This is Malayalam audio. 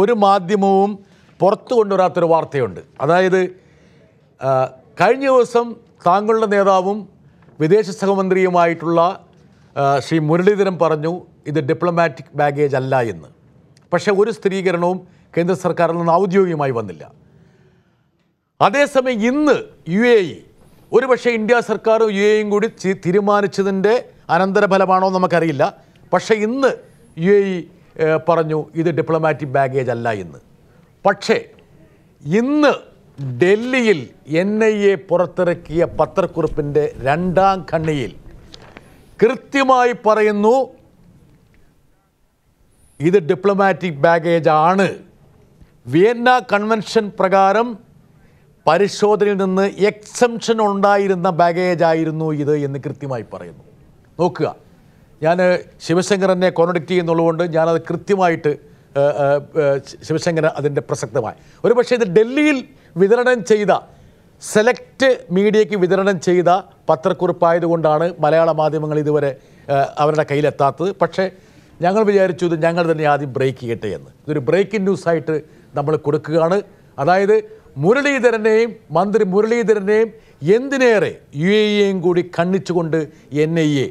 ഒരു മാധ്യമവും പുറത്തു കൊണ്ടുവരാത്തൊരു വാർത്തയുണ്ട് അതായത് കഴിഞ്ഞ ദിവസം താങ്കളുടെ നേതാവും വിദേശ സഹമന്ത്രിയുമായിട്ടുള്ള ശ്രീ മുരളീധരൻ പറഞ്ഞു ഇത് ഡിപ്ലോമാറ്റിക് ബാഗേജ് അല്ല എന്ന് പക്ഷെ ഒരു സ്ഥിരീകരണവും കേന്ദ്ര സർക്കാരിൽ നിന്ന് ഔദ്യോഗികമായി വന്നില്ല അതേസമയം ഇന്ന് യു എ ഇ പക്ഷേ ഇന്ത്യ സർക്കാരും യു എയും കൂടി തീരുമാനിച്ചതിൻ്റെ അനന്തരഫലമാണോ നമുക്കറിയില്ല പക്ഷേ ഇന്ന് യു എ ഇ പറഞ്ഞു ഇത് ഡിപ്ലോമാറ്റിക് ബാഗേജ് അല്ല എന്ന് പക്ഷേ ഇന്ന് ഡൽഹിയിൽ എൻ ഐ എ പുറത്തിറക്കിയ പത്രക്കുറിപ്പിൻ്റെ രണ്ടാം ഖണ്ണിയിൽ കൃത്യമായി പറയുന്നു ഇത് ഡിപ്ലോമാറ്റിക് ബാഗേജ് ആണ് വിയന്ന കൺവെൻഷൻ പ്രകാരം പരിശോധനയിൽ നിന്ന് എക്സംഷൻ ഉണ്ടായിരുന്ന ബാഗേജ് ആയിരുന്നു ഇത് എന്ന് കൃത്യമായി പറയുന്നു നോക്കുക ഞാൻ ശിവശങ്കരനെ കോൺഡക്റ്റ് ചെയ്യുന്നുള്ളതുകൊണ്ട് ഞാനത് കൃത്യമായിട്ട് ശിവശങ്കര അതിൻ്റെ പ്രസക്തമായി ഒരു പക്ഷേ ഇത് ഡൽഹിയിൽ വിതരണം ചെയ്ത സെലക്ട് മീഡിയയ്ക്ക് വിതരണം ചെയ്ത പത്രക്കുറിപ്പായതുകൊണ്ടാണ് മലയാള മാധ്യമങ്ങൾ ഇതുവരെ അവരുടെ കയ്യിലെത്താത്തത് പക്ഷേ ഞങ്ങൾ വിചാരിച്ചു ഇത് ഞങ്ങൾ തന്നെ ആദ്യം ബ്രേക്ക് ചെയ്യട്ടെ എന്ന് ഇതൊരു ബ്രേക്കിംഗ് ന്യൂസായിട്ട് നമ്മൾ കൊടുക്കുകയാണ് അതായത് മുരളീധരനെയും മന്ത്രി മുരളീധരനെയും എന്തിനേറെ യു എ ഇയെയും കൂടി ഖണ്ഡിച്ചുകൊണ്ട് എൻ ഐ എ